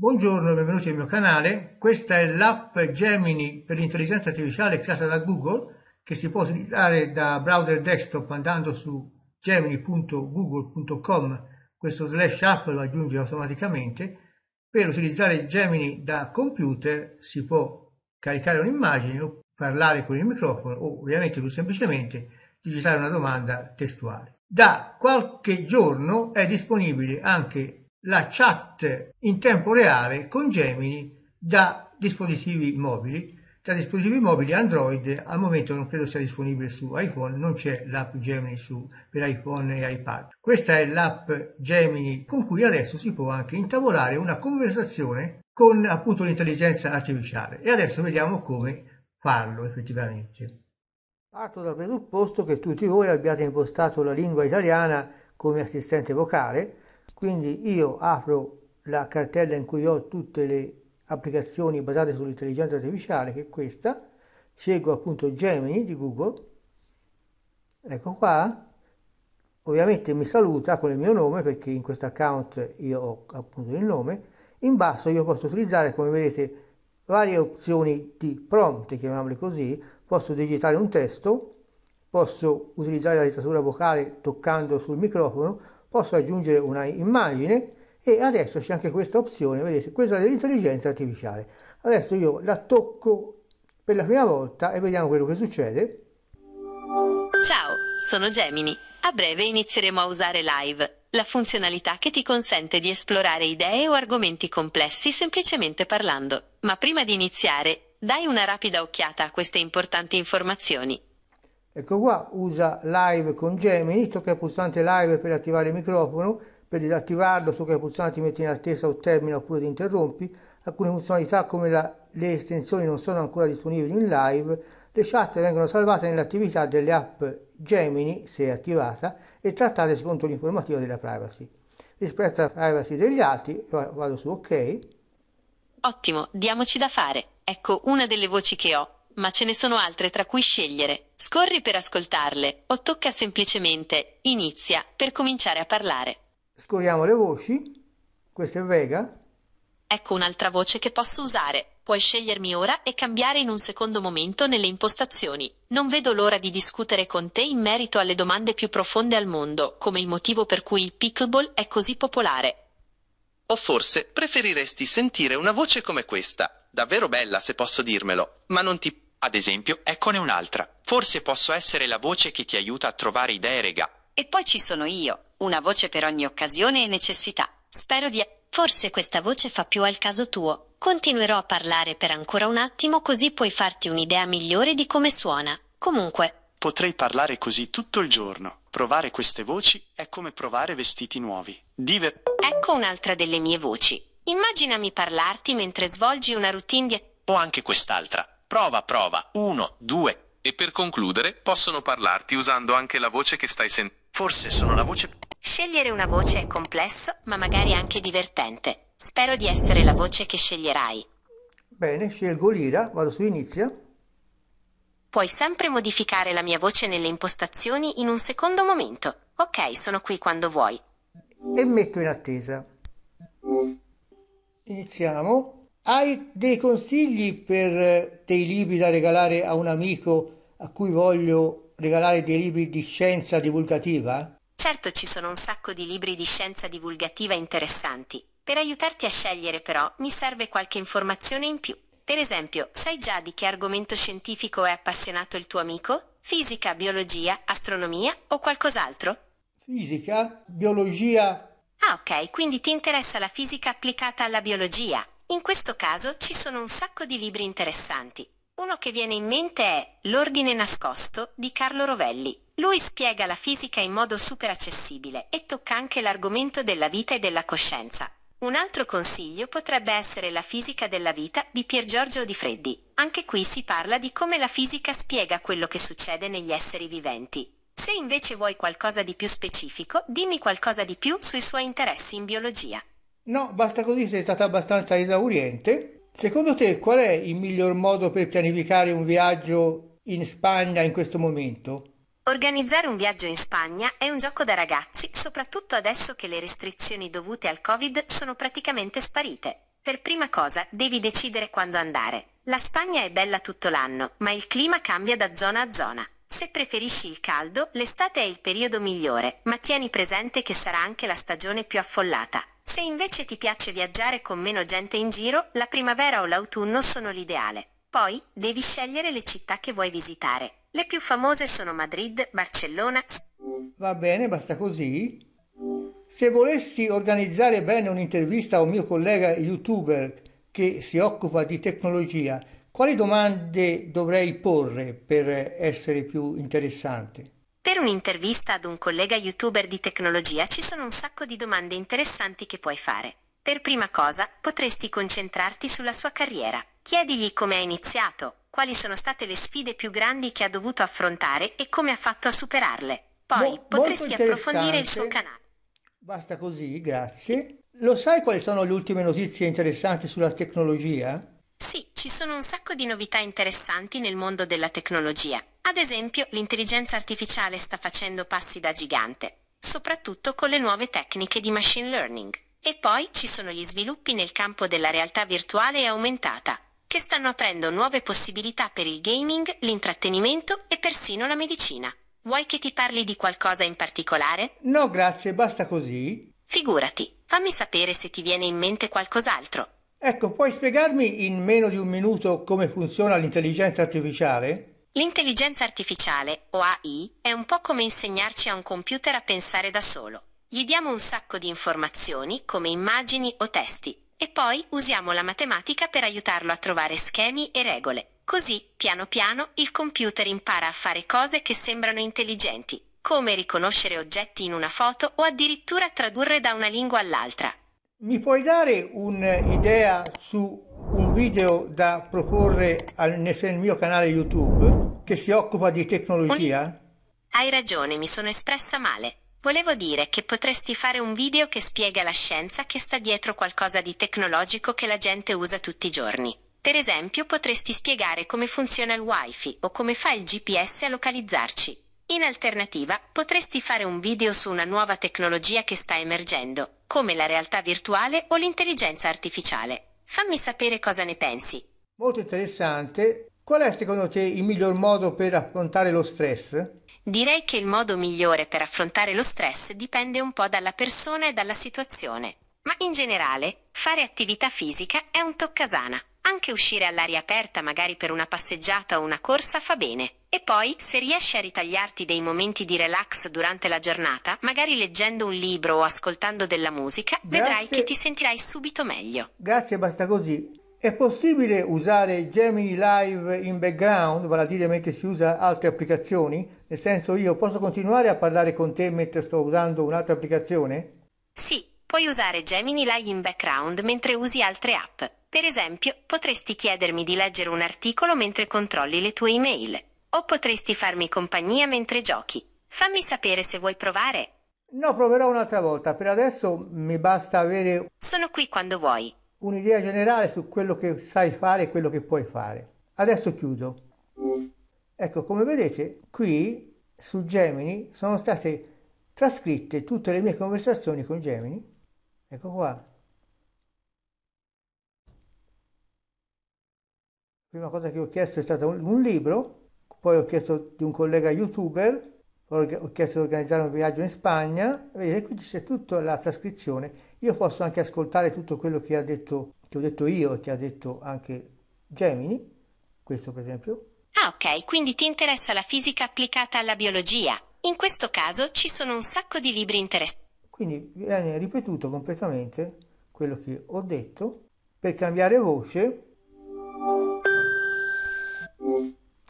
Buongiorno e benvenuti al mio canale, questa è l'app Gemini per l'intelligenza artificiale creata da Google che si può utilizzare da browser desktop andando su gemini.google.com, questo slash app lo aggiunge automaticamente, per utilizzare Gemini da computer si può caricare un'immagine o parlare con il microfono o ovviamente più semplicemente digitare una domanda testuale. Da qualche giorno è disponibile anche la chat in tempo reale con Gemini da dispositivi mobili, da dispositivi mobili Android al momento non credo sia disponibile su iPhone, non c'è l'app Gemini su, per iPhone e iPad. Questa è l'app Gemini con cui adesso si può anche intavolare una conversazione con appunto l'intelligenza artificiale e adesso vediamo come farlo effettivamente. Parto dal presupposto che tutti voi abbiate impostato la lingua italiana come assistente vocale quindi io apro la cartella in cui ho tutte le applicazioni basate sull'intelligenza artificiale, che è questa, scelgo appunto Gemini di Google, ecco qua, ovviamente mi saluta con il mio nome perché in questo account io ho appunto il nome, in basso io posso utilizzare come vedete varie opzioni di prompt, chiamiamole così, posso digitare un testo, posso utilizzare la letteratura vocale toccando sul microfono, posso aggiungere una immagine e adesso c'è anche questa opzione, vedete, questa è dell'intelligenza artificiale. Adesso io la tocco per la prima volta e vediamo quello che succede. Ciao, sono Gemini. A breve inizieremo a usare Live, la funzionalità che ti consente di esplorare idee o argomenti complessi semplicemente parlando. Ma prima di iniziare, dai una rapida occhiata a queste importanti informazioni. Ecco qua, usa live con Gemini, tocca il pulsante live per attivare il microfono, per disattivarlo tocca il pulsante metti in attesa o termina oppure ti interrompi, alcune funzionalità come la, le estensioni non sono ancora disponibili in live, le chat vengono salvate nell'attività delle app Gemini, se attivata, e trattate secondo l'informativa della privacy. Rispetto alla privacy degli altri, vado su OK. Ottimo, diamoci da fare. Ecco una delle voci che ho ma ce ne sono altre tra cui scegliere. Scorri per ascoltarle o tocca semplicemente inizia per cominciare a parlare. Scorriamo le voci. Questa è Vega. Ecco un'altra voce che posso usare. Puoi scegliermi ora e cambiare in un secondo momento nelle impostazioni. Non vedo l'ora di discutere con te in merito alle domande più profonde al mondo, come il motivo per cui il pickleball è così popolare. O forse preferiresti sentire una voce come questa, davvero bella se posso dirmelo, ma non ti ad esempio, eccone un'altra. Forse posso essere la voce che ti aiuta a trovare idee, rega. E poi ci sono io, una voce per ogni occasione e necessità. Spero di... Forse questa voce fa più al caso tuo. Continuerò a parlare per ancora un attimo così puoi farti un'idea migliore di come suona. Comunque... Potrei parlare così tutto il giorno. Provare queste voci è come provare vestiti nuovi. Diver... Ecco un'altra delle mie voci. Immaginami parlarti mentre svolgi una routine di... O anche quest'altra. Prova, prova. Uno, due. E per concludere, possono parlarti usando anche la voce che stai sentendo. Forse sono la voce... Scegliere una voce è complesso, ma magari anche divertente. Spero di essere la voce che sceglierai. Bene, scelgo l'ira, vado su inizia. Puoi sempre modificare la mia voce nelle impostazioni in un secondo momento. Ok, sono qui quando vuoi. E metto in attesa. Iniziamo. Hai dei consigli per eh, dei libri da regalare a un amico a cui voglio regalare dei libri di scienza divulgativa? Certo ci sono un sacco di libri di scienza divulgativa interessanti. Per aiutarti a scegliere però mi serve qualche informazione in più. Per esempio, sai già di che argomento scientifico è appassionato il tuo amico? Fisica, biologia, astronomia o qualcos'altro? Fisica, biologia. Ah ok, quindi ti interessa la fisica applicata alla biologia. In questo caso ci sono un sacco di libri interessanti. Uno che viene in mente è L'ordine nascosto di Carlo Rovelli. Lui spiega la fisica in modo super accessibile e tocca anche l'argomento della vita e della coscienza. Un altro consiglio potrebbe essere La fisica della vita di Pier Giorgio Di Freddi. Anche qui si parla di come la fisica spiega quello che succede negli esseri viventi. Se invece vuoi qualcosa di più specifico, dimmi qualcosa di più sui suoi interessi in biologia. No, basta così, sei stata abbastanza esauriente. Secondo te qual è il miglior modo per pianificare un viaggio in Spagna in questo momento? Organizzare un viaggio in Spagna è un gioco da ragazzi, soprattutto adesso che le restrizioni dovute al Covid sono praticamente sparite. Per prima cosa devi decidere quando andare. La Spagna è bella tutto l'anno, ma il clima cambia da zona a zona. Se preferisci il caldo, l'estate è il periodo migliore, ma tieni presente che sarà anche la stagione più affollata. Se invece ti piace viaggiare con meno gente in giro, la primavera o l'autunno sono l'ideale. Poi devi scegliere le città che vuoi visitare. Le più famose sono Madrid, Barcellona. Va bene, basta così. Se volessi organizzare bene un'intervista a un mio collega youtuber che si occupa di tecnologia, quali domande dovrei porre per essere più interessante? Per un'intervista ad un collega youtuber di tecnologia ci sono un sacco di domande interessanti che puoi fare. Per prima cosa, potresti concentrarti sulla sua carriera. Chiedigli come ha iniziato, quali sono state le sfide più grandi che ha dovuto affrontare e come ha fatto a superarle. Poi Bo- potresti approfondire il suo canale. Basta così, grazie. Lo sai quali sono le ultime notizie interessanti sulla tecnologia? Sì, ci sono un sacco di novità interessanti nel mondo della tecnologia. Ad esempio, l'intelligenza artificiale sta facendo passi da gigante, soprattutto con le nuove tecniche di machine learning. E poi ci sono gli sviluppi nel campo della realtà virtuale e aumentata, che stanno aprendo nuove possibilità per il gaming, l'intrattenimento e persino la medicina. Vuoi che ti parli di qualcosa in particolare? No, grazie, basta così. Figurati, fammi sapere se ti viene in mente qualcos'altro. Ecco, puoi spiegarmi in meno di un minuto come funziona l'intelligenza artificiale? L'intelligenza artificiale, o AI, è un po' come insegnarci a un computer a pensare da solo. Gli diamo un sacco di informazioni, come immagini o testi, e poi usiamo la matematica per aiutarlo a trovare schemi e regole. Così, piano piano, il computer impara a fare cose che sembrano intelligenti, come riconoscere oggetti in una foto o addirittura tradurre da una lingua all'altra. Mi puoi dare un'idea su un video da proporre al, nel mio canale YouTube? che si occupa di tecnologia? Un... Hai ragione, mi sono espressa male. Volevo dire che potresti fare un video che spiega la scienza che sta dietro qualcosa di tecnologico che la gente usa tutti i giorni. Per esempio, potresti spiegare come funziona il wifi o come fa il GPS a localizzarci. In alternativa, potresti fare un video su una nuova tecnologia che sta emergendo, come la realtà virtuale o l'intelligenza artificiale. Fammi sapere cosa ne pensi. Molto interessante, Qual è secondo te il miglior modo per affrontare lo stress? Direi che il modo migliore per affrontare lo stress dipende un po' dalla persona e dalla situazione. Ma in generale, fare attività fisica è un toccasana. Anche uscire all'aria aperta, magari per una passeggiata o una corsa, fa bene. E poi, se riesci a ritagliarti dei momenti di relax durante la giornata, magari leggendo un libro o ascoltando della musica, Grazie. vedrai che ti sentirai subito meglio. Grazie, basta così. È possibile usare Gemini Live in background, vale a dire mentre si usa altre applicazioni? Nel senso io posso continuare a parlare con te mentre sto usando un'altra applicazione? Sì, puoi usare Gemini Live in background mentre usi altre app. Per esempio, potresti chiedermi di leggere un articolo mentre controlli le tue email. O potresti farmi compagnia mentre giochi. Fammi sapere se vuoi provare. No, proverò un'altra volta. Per adesso mi basta avere... Sono qui quando vuoi un'idea generale su quello che sai fare e quello che puoi fare. Adesso chiudo. Ecco, come vedete, qui su Gemini sono state trascritte tutte le mie conversazioni con Gemini. Ecco qua. Prima cosa che ho chiesto è stato un, un libro, poi ho chiesto di un collega youtuber, ho, ho chiesto di organizzare un viaggio in Spagna. Vedete, qui c'è tutta la trascrizione io posso anche ascoltare tutto quello che ha detto, che ho detto io e che ha detto anche Gemini, questo per esempio. Ah ok, quindi ti interessa la fisica applicata alla biologia. In questo caso ci sono un sacco di libri interessanti. Quindi viene ripetuto completamente quello che ho detto. Per cambiare voce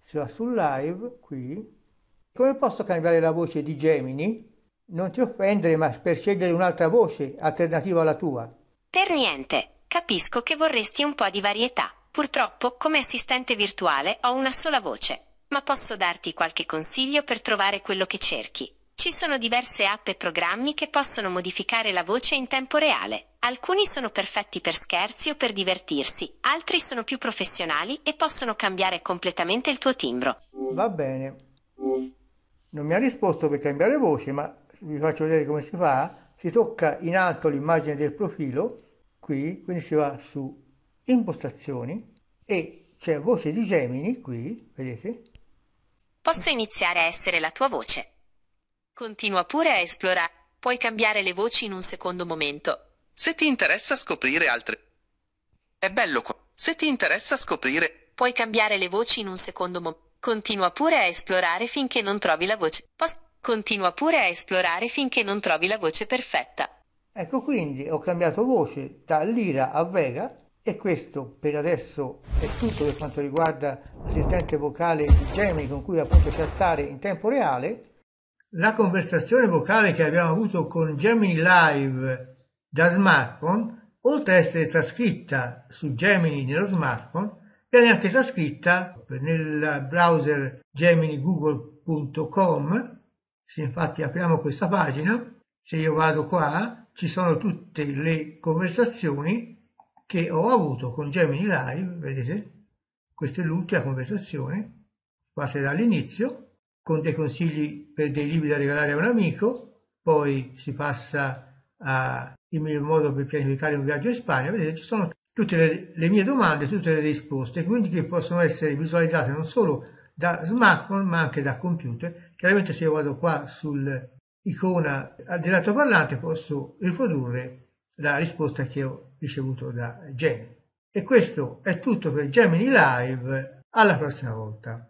si va sul live qui. Come posso cambiare la voce di Gemini? Non ti offendere, ma per scegliere un'altra voce, alternativa alla tua. Per niente. Capisco che vorresti un po' di varietà. Purtroppo, come assistente virtuale, ho una sola voce. Ma posso darti qualche consiglio per trovare quello che cerchi. Ci sono diverse app e programmi che possono modificare la voce in tempo reale. Alcuni sono perfetti per scherzi o per divertirsi, altri sono più professionali e possono cambiare completamente il tuo timbro. Va bene. Non mi ha risposto per cambiare voce, ma vi faccio vedere come si fa, si tocca in alto l'immagine del profilo, qui, quindi si va su impostazioni e c'è voce di Gemini qui, vedete? Posso iniziare a essere la tua voce. Continua pure a esplorare, puoi cambiare le voci in un secondo momento. Se ti interessa scoprire altre... È bello qua. Se ti interessa scoprire... Puoi cambiare le voci in un secondo momento. Continua pure a esplorare finché non trovi la voce. Posso... Continua pure a esplorare finché non trovi la voce perfetta. Ecco quindi ho cambiato voce da Lira a Vega e questo per adesso è tutto per quanto riguarda l'assistente vocale di Gemini con cui appunto chattare in tempo reale. La conversazione vocale che abbiamo avuto con Gemini Live da smartphone, oltre ad essere trascritta su Gemini nello smartphone, viene anche trascritta nel browser gemini.google.com se infatti apriamo questa pagina, se io vado qua, ci sono tutte le conversazioni che ho avuto con Gemini Live, vedete? Questa è l'ultima conversazione, parte dall'inizio, con dei consigli per dei libri da regalare a un amico, poi si passa al mio modo per pianificare un viaggio in Spagna, vedete? Ci sono tutte le, le, mie domande, tutte le risposte, quindi che possono essere visualizzate non solo da smartphone ma anche da computer chiaramente se io vado qua sull'icona del lato parlante posso riprodurre la risposta che ho ricevuto da Gemini. E questo è tutto per Gemini Live, alla prossima volta.